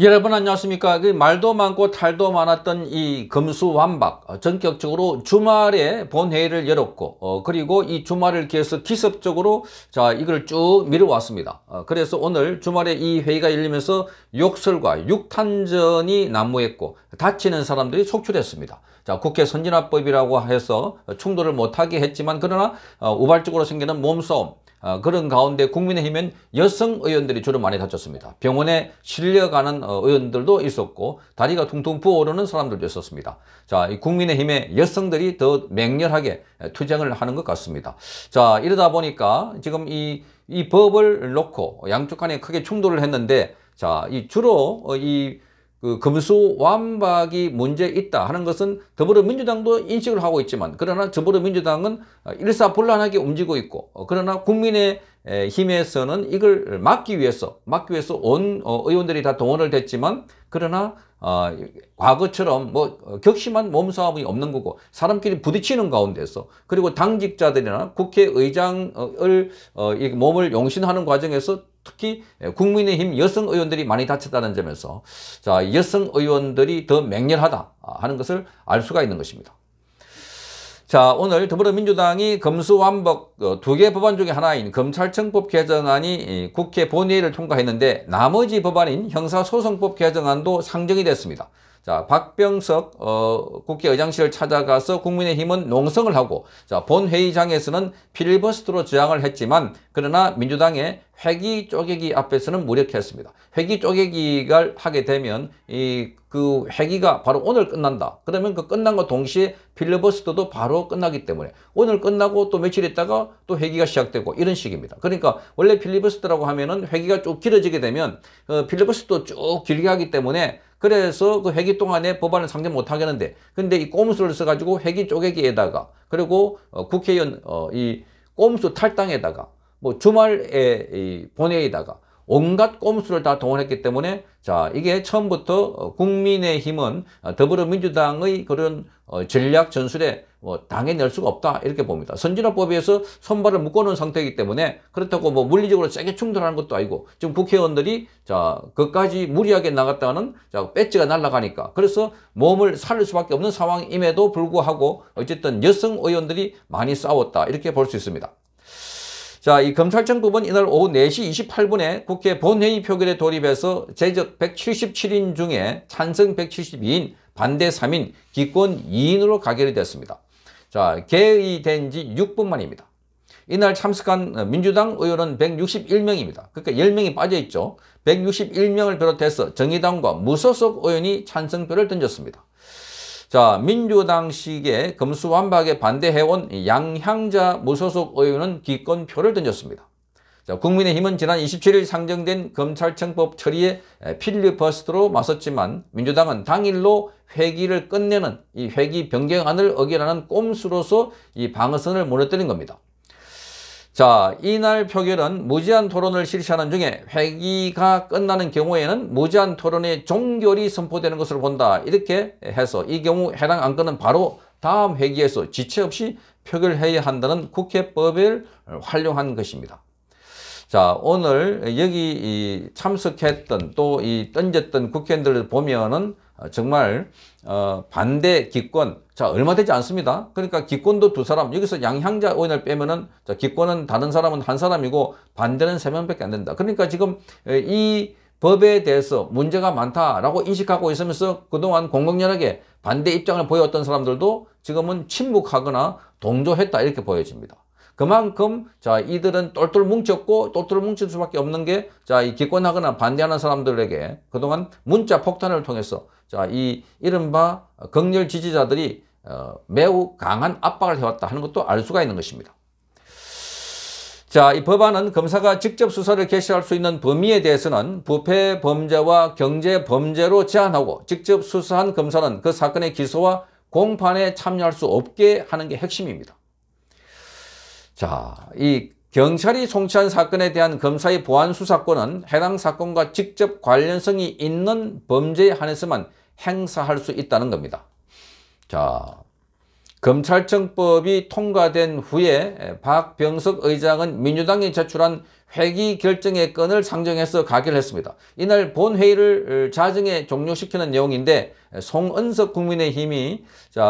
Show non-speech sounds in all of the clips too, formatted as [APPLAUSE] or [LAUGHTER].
여러분 안녕하십니까 그 말도 많고 탈도 많았던 이 금수완박 어, 전격적으로 주말에 본회의를 열었고 어, 그리고 이 주말을 기해서 기습적으로 자 이걸 쭉 미뤄왔습니다 어, 그래서 오늘 주말에 이 회의가 열리면서 욕설과 육탄전이 난무했고 다치는 사람들이 속출했습니다 자 국회 선진화법이라고 해서 충돌을 못하게 했지만 그러나 어, 우발적으로 생기는 몸싸움 어, 그런 가운데 국민의힘은 여성 의원들이 주로 많이 다쳤습니다. 병원에 실려가는 어, 의원들도 있었고 다리가 퉁퉁 부어오르는 사람들도 있었습니다. 자, 국민의힘의 여성들이 더 맹렬하게 투쟁을 하는 것 같습니다. 자, 이러다 보니까 지금 이, 이 법을 놓고 양쪽 간에 크게 충돌을 했는데 자, 이 주로 어, 이그 금수 완박이 문제 있다 하는 것은 더불어민주당도 인식을 하고 있지만 그러나 더불어민주당은 일사불란하게 움직이고 있고 어, 그러나 국민의 힘에서는 이걸 막기 위해서 막기 위해서 온 어, 의원들이 다 동원을 됐지만 그러나 어, 과거처럼 뭐 어, 격심한 몸싸움이 없는 거고 사람끼리 부딪히는 가운데서 그리고 당직자들이나 국회의장을 어, 몸을 용신하는 과정에서 특히 예, 국민의힘 여성 의원들이 많이 다쳤다는 점에서 자 여성 의원들이 더 맹렬하다 아, 하는 것을 알 수가 있는 것입니다. 자 오늘 더불어민주당이 검수완복 어, 두개 법안 중에 하나인 검찰청법 개정안이 국회 본회의를 통과했는데 나머지 법안인 형사소송법 개정안도 상정이 됐습니다. 자, 박병석 어, 국회의장실을 찾아가서 국민의힘은 농성을 하고 자, 본회의장에서는 필리버스트로 저항을 했지만 그러나 민주당의 회기 쪼개기 앞에서는 무력했습니다. 회기 쪼개기를 하게 되면 이 그 회기가 바로 오늘 끝난다. 그러면 그 끝난 것 동시에 필리버스터도 바로 끝나기 때문에 오늘 끝나고 또 며칠 있다가 또 회기가 시작되고 이런 식입니다. 그러니까 원래 필리버스터라고 하면은 회기가 쭉 길어지게 되면 어, 필리버스터도 쭉 길게 하기 때문에 그래서 그 회기 동안에 법안을 상정 못 하겠는데 근데 이 꼼수를 써가지고 회기 쪼개기에다가 그리고 어, 국회의원 어, 이 꼼수 탈당에다가 뭐 주말에 이 본회의에다가 온갖 꼼수를 다 동원했기 때문에 자 이게 처음부터 어, 국민의힘은 어, 더불어민주당의 그런 어, 전략 전술에 뭐 당해낼 수가 없다 이렇게 봅니다. 선진화법에서 손발을 묶어놓은 상태이기 때문에 그렇다고 뭐 물리적으로 세게 충돌하는 것도 아니고 지금 국회의원들이 자 그까지 무리하게 나갔다는 자 배지가 날아가니까 그래서 몸을 살릴 수밖에 없는 상황임에도 불구하고 어쨌든 여성 의원들이 많이 싸웠다 이렇게 볼 수 있습니다. 자, 이 검찰청법은 이날 오후 4시 28분에 국회 본회의 표결에 돌입해서 재적 177인 중에 찬성 172인, 반대 3인, 기권 2인으로 가결이 됐습니다. 자, 개의된 지 6분 만입니다. 이날 참석한 민주당 의원은 161명입니다. 그러니까 10명이 빠져있죠. 161명을 비롯해서 정의당과 무소속 의원이 찬성표를 던졌습니다. 자, 민주당 시기에 검수완박에 반대해온 양향자 무소속 의원은 기권표를 던졌습니다. 자, 국민의힘은 지난 27일 상정된 검찰청법 처리에 필리버스트로 맞섰지만 민주당은 당일로 회기를 끝내는 이 회기 변경안을 어기라는 꼼수로서 이 방어선을 무너뜨린 겁니다. 자, 이날 표결은 무제한 토론을 실시하는 중에 회기가 끝나는 경우에는 무제한 토론의 종결이 선포되는 것으로 본다. 이렇게 해서 이 경우 해당 안건은 바로 다음 회기에서 지체 없이 표결해야 한다는 국회법을 활용한 것입니다. 자, 오늘 여기 참석했던 또 이 던졌던 국회의원들을 보면은 어, 정말 어, 반대 기권 자 얼마 되지 않습니다 그러니까 기권도 두 사람 여기서 양향자 오인을 빼면은 자, 기권은 다른 사람은 한 사람이고 반대는 세 명밖에 안 된다 그러니까 지금 이 법에 대해서 문제가 많다라고 인식하고 있으면서 그동안 공공연하게 반대 입장을 보여왔던 사람들도 지금은 침묵하거나 동조했다 이렇게 보여집니다 그만큼 자 이들은 똘똘 뭉쳤고 똘똘 뭉칠 수밖에 없는 게자이 기권하거나 반대하는 사람들에게 그동안 문자 폭탄을 통해서 자이 이른바 극렬 지지자들이 어, 매우 강한 압박을 해왔다 하는 것도 알 수가 있는 것입니다. 자, 이 법안은 검사가 직접 수사를 개시할 수 있는 범위에 대해서는 부패 범죄와 경제 범죄로 제한하고 직접 수사한 검사는 그 사건의 기소와 공판에 참여할 수 없게 하는 게 핵심입니다. 자, 이 경찰이 송치한 사건에 대한 검사의 보안 수사권은 해당 사건과 직접 관련성이 있는 범죄에 한해서만 행사할 수 있다는 겁니다. 자, 검찰청법이 통과된 후에 박병석 의장은 민주당이 제출한 회기 결정의 건을 상정해서 가결했습니다. 이날 본회의를 자정에 종료시키는 내용인데 송은석 국민의힘이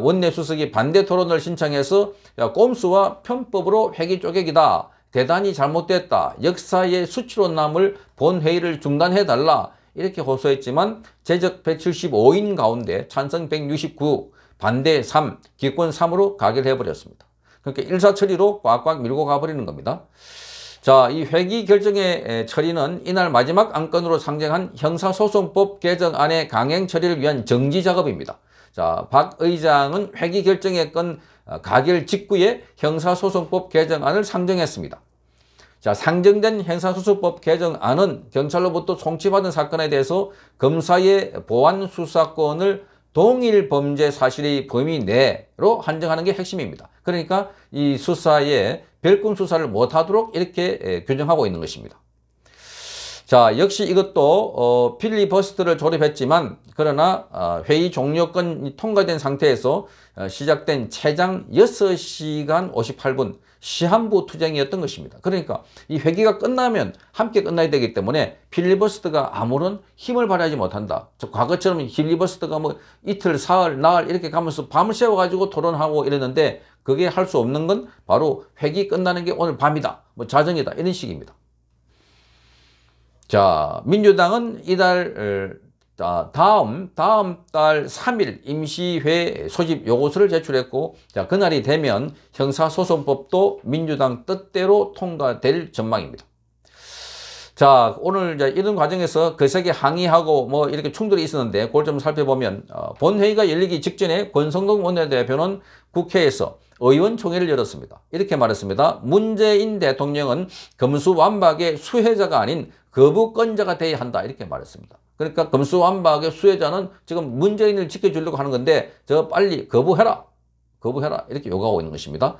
원내수석이 반대 토론을 신청해서 꼼수와 편법으로 회기 쪼개기다. 대단히 잘못됐다. 역사의 수치로 남을 본회의를 중단해달라. 이렇게 호소했지만 제적 175인 가운데 찬성 169, 반대 3, 기권 3으로 가결해버렸습니다. 그러니까 일사처리로 꽉꽉 밀고 가버리는 겁니다. 자, 이 회기 결정의 처리는 이날 마지막 안건으로 상정한 형사소송법 개정안의 강행 처리를 위한 정지 작업입니다. 자, 박 의장은 회기 결정의 건 어, 가결 직후에 형사소송법 개정안을 상정했습니다. 자, 상정된 형사소송법 개정안은 경찰로부터 송치받은 사건에 대해서 검사의 보완 수사권을 동일 범죄 사실의 범위 내로 한정하는 게 핵심입니다. 그러니까 이 수사에 별금 수사를 못하도록 이렇게 규정하고 있는 것입니다. 자 역시 이것도 어, 필리버스터를 조립했지만 그러나 어, 회의 종료권이 통과된 상태에서 어, 시작된 최장 6시간 58분 시한부 투쟁이었던 것입니다. 그러니까 이 회기가 끝나면 함께 끝나야 되기 때문에 필리버스터가 아무런 힘을 발휘하지 못한다. 즉 과거처럼 필리버스터가뭐 이틀, 사흘, 나흘 이렇게 가면서 밤을 새워가지고 토론하고 이랬는데 그게 할 수 없는 건 바로 회기 끝나는 게 오늘 밤이다, 뭐 자정이다 이런 식입니다. 자, 민주당은 이달 어, 아, 다음 다음 달 3일 임시회 소집 요구서를 제출했고 자, 그날이 되면 형사소송법도 민주당 뜻대로 통과될 전망입니다. 자, 오늘 이제 이런 과정에서 거세게 그 항의하고 뭐 이렇게 충돌이 있었는데 그걸 좀 살펴보면 어, 본회의가 열리기 직전에 권성동 원내대표는 국회에서 의원총회를 열었습니다. 이렇게 말했습니다. 문재인 대통령은 검수완박의 수혜자가 아닌 거부권자가 돼야 한다 이렇게 말했습니다. 그러니까 검수완박의 수혜자는 지금 문재인을 지켜주려고 하는 건데 저 빨리 거부해라. 거부해라 이렇게 요구하고 있는 것입니다.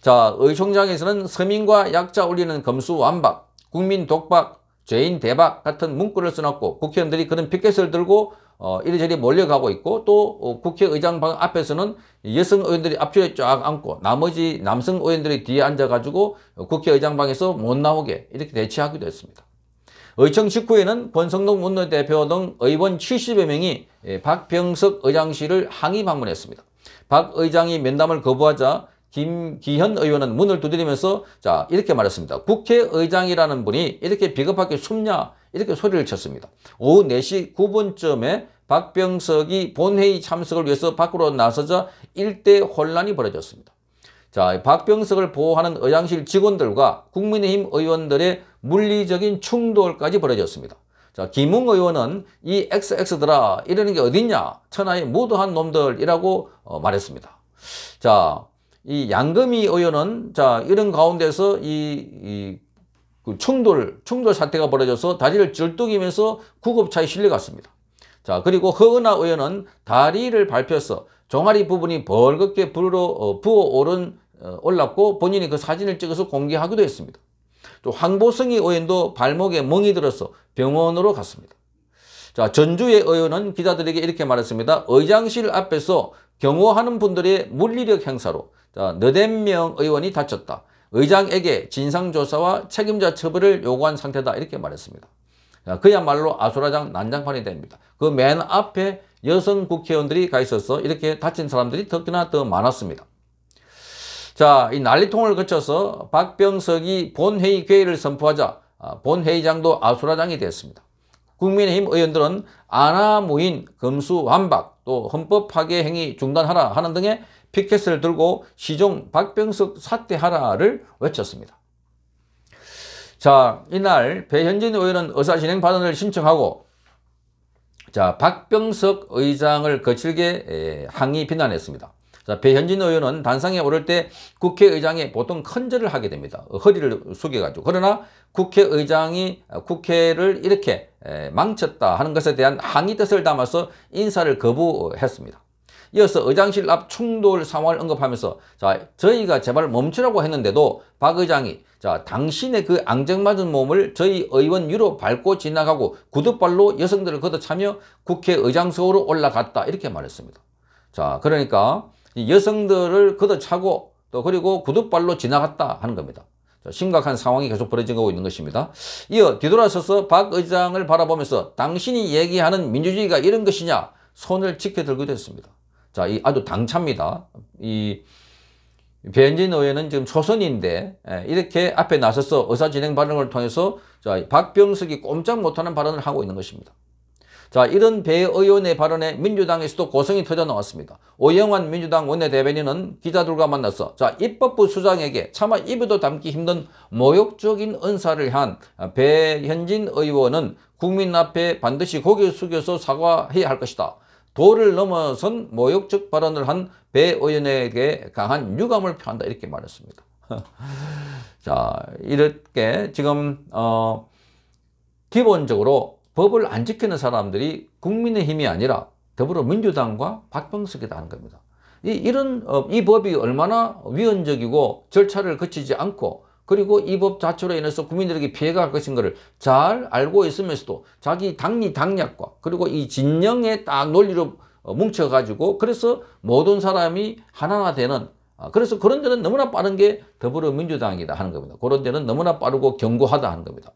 자 의총장에서는 서민과 약자 올리는 검수완박, 국민 독박, 죄인 대박 같은 문구를 써놨고 국회의원들이 그런 피켓을 들고 어, 이리저리 몰려가고 있고 또 어, 국회의장 방 앞에서는 여성 의원들이 앞쪽에 쫙 앉고 나머지 남성 의원들이 뒤에 앉아가지고 국회의장 방에서 못 나오게 이렇게 대치하기도 했습니다. 의청 직후에는 권성동 원내대표 등 의원 70여 명이 예, 박병석 의장실을 항의 방문했습니다. 박 의장이 면담을 거부하자 김기현 의원은 문을 두드리면서 자 이렇게 말했습니다. 국회의장이라는 분이 이렇게 비겁하게 숨냐 이렇게 소리를 쳤습니다. 오후 4시 9분쯤에 박병석이 본회의 참석을 위해서 밖으로 나서자 일대 혼란이 벌어졌습니다. 자, 박병석을 보호하는 의장실 직원들과 국민의힘 의원들의 물리적인 충돌까지 벌어졌습니다. 자, 김웅 의원은 이 XX들아 이러는 게 어딨냐 천하의 무도한 놈들이라고 어, 말했습니다. 자, 이 양금희 의원은 자 이런 가운데서 이, 이그 충돌, 충돌 사태가 벌어져서 다리를 절뚝이면서 구급차에 실려갔습니다. 자, 그리고 허은하 의원은 다리를 밟혀서 종아리 부분이 벌겋게 불어 부어오른 어, 올랐고 본인이 그 사진을 찍어서 공개하기도 했습니다. 또 황보승희 의원도 발목에 멍이 들어서 병원으로 갔습니다. 자, 전주의 의원은 기자들에게 이렇게 말했습니다. 의장실 앞에서 경호하는 분들의 물리력 행사로 자, 너댓명 의원이 다쳤다. 의장에게 진상조사와 책임자 처벌을 요구한 상태다 이렇게 말했습니다. 그야말로 아수라장 난장판이 됩니다. 그 맨 앞에 여성 국회의원들이 가 있어서 이렇게 다친 사람들이 특나더 많았습니다. 자, 이 난리통을 거쳐서 박병석이 본회의 괴를 선포하자 아, 본회의장도 아수라장이 되었습니다. 국민의힘 의원들은 아나무인, 검수완박, 또 헌법 파괴 행위 중단하라 하는 등의 피켓을 들고 시종 박병석 사퇴하라를 외쳤습니다. 자, 이날 배현진 의원은 의사진행 발언을 신청하고 자, 박병석 의장을 거칠게 항의 비난했습니다. 자, 배현진 의원은 단상에 오를 때 국회의장이 보통 큰절을 하게 됩니다. 허리를 숙여가지고. 그러나 국회의장이 국회를 이렇게 망쳤다 하는 것에 대한 항의 뜻을 담아서 인사를 거부했습니다. 이어서 의장실 앞 충돌 상황을 언급하면서 자 저희가 제발 멈추라고 했는데도 박 의장이 자 당신의 그 앙증맞은 몸을 저희 의원 위로 밟고 지나가고 구두발로 여성들을 걷어차며 국회의장석으로 올라갔다 이렇게 말했습니다. 자 그러니까 여성들을 걷어차고 또 그리고 구두발로 지나갔다 하는 겁니다. 심각한 상황이 계속 벌어지고 있는 것입니다. 이어 뒤돌아서서 박 의장을 바라보면서 당신이 얘기하는 민주주의가 이런 것이냐 손을 지켜들기도 했습니다. 자, 이 아주 당차입니다. 이 배현진 의원은 지금 초선인데 예, 이렇게 앞에 나서서 의사진행 발언을 통해서 자, 박병석이 꼼짝 못하는 발언을 하고 있는 것입니다. 자 이런 배 의원의 발언에 민주당에서도 고성이 터져나왔습니다. 오영환 민주당 원내대변인은 기자들과 만나서 자 입법부 수장에게 차마 입에도 담기 힘든 모욕적인 언사를 한 배현진 의원은 국민 앞에 반드시 고개 숙여서 사과해야 할 것이다. 도를 넘어선 모욕적 발언을 한 배 의원에게 강한 유감을 표한다 이렇게 말했습니다. [LAUGHS] 자 이렇게 지금 어, 기본적으로 법을 안 지키는 사람들이 국민의힘이 아니라 더불어민주당과 박병석이라는 겁니다. 이, 이런, 어, 이 법이 얼마나 위헌적이고 절차를 거치지 않고 그리고 이 법 자체로 인해서 국민들에게 피해가 갈 것인 것을 잘 알고 있으면서도 자기 당리 당략과 그리고 이 진영의 딱 논리로 어, 뭉쳐가지고 그래서 모든 사람이 하나가 되는 아, 그래서 그런 데는 너무나 빠른 게 더불어민주당이다 하는 겁니다. 그런 데는 너무나 빠르고 견고하다 하는 겁니다.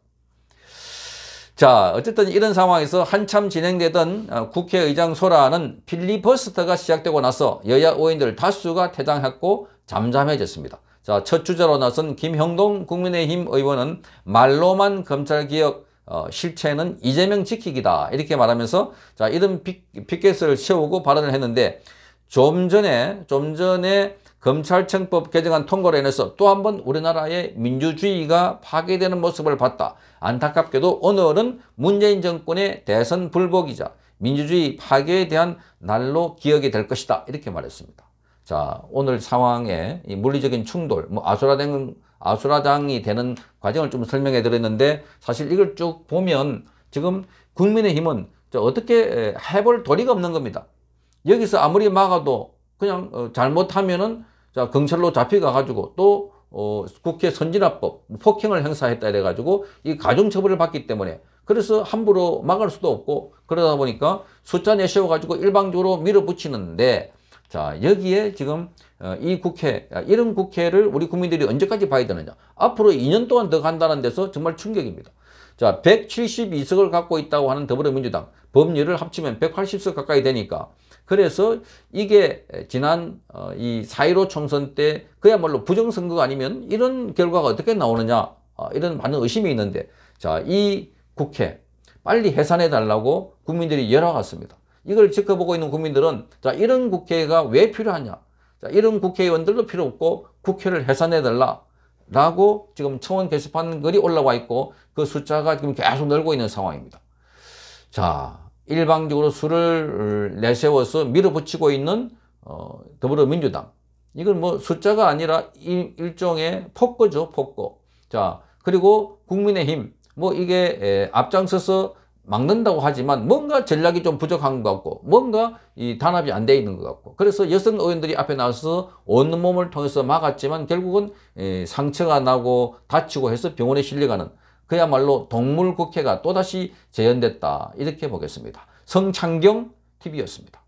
자 어쨌든 이런 상황에서 한참 진행되던 어, 국회의장 소라는 필리버스터가 시작되고 나서 여야 의원들 다수가 퇴장했고 잠잠해졌습니다. 자, 첫 주자로 나선 김형동 국민의힘 의원은 말로만 검찰개혁 어, 실체는 이재명 지키기다 이렇게 말하면서 자 이런 빅, 켓을 세우고 발언을 했는데 좀 전에 좀 전에 검찰청법 개정안 통과로 인해서 또 한번 우리나라의 민주주의가 파괴되는 모습을 봤다. 안타깝게도 오늘은 문재인 정권의 대선 불복이자 민주주의 파괴에 대한 날로 기억이 될 것이다. 이렇게 말했습니다. 자, 오늘 상황에 이 물리적인 충돌, 뭐 아수라장, 아수라장이 되는 과정을 좀 설명해 드렸는데 사실 이걸 쭉 보면 지금 국민의힘은 어떻게 해볼 도리가 없는 겁니다. 여기서 아무리 막아도 그냥 어, 잘못하면은 자, 경찰로 잡혀가가지고 또 어, 국회 선진화법, 폭행을 행사했다 이래가지고 이 가중처벌을 받기 때문에 그래서 함부로 막을 수도 없고 그러다 보니까 숫자 내세워가지고 일방적으로 밀어붙이는데 자 여기에 지금 어, 이 국회 아, 이런 국회를 우리 국민들이 언제까지 봐야 되느냐 앞으로 2년 동안 더 간다는 데서 정말 충격입니다 자 172석을 갖고 있다고 하는 더불어민주당 법률을 합치면 180석 가까이 되니까 그래서 이게 지난 어, 이4.15 총선 때 그야말로 부정선거가 아니면 이런 결과가 어떻게 나오느냐 아, 이런 많은 의심이 있는데 자 이 국회 빨리 해산해 달라고 국민들이 열어왔습니다 이걸 지켜보고 있는 국민들은 자 이런 국회가 왜 필요하냐 자 이런 국회의원들도 필요 없고 국회를 해산해달라 라고 지금 청원 게시판 글이 올라와 있고 그 숫자가 지금 계속 늘고 있는 상황입니다 자 일방적으로 수를 내세워서 밀어붙이고 있는 어, 더불어민주당 이건 뭐 숫자가 아니라 일, 종의 폭거죠 폭거 자 그리고 국민의힘 뭐 이게 에, 앞장서서 막는다고 하지만 뭔가 전략이 좀 부족한 것 같고 뭔가 이 단합이 안 돼 있는 것 같고 그래서 여성 의원들이 앞에 나서 와온 몸을 통해서 막았지만 결국은 예, 상처가 나고 다치고 해서 병원에 실려가는 그야말로 동물국회가 또다시 재현됐다 이렇게 보겠습니다. 성창경 TV였습니다.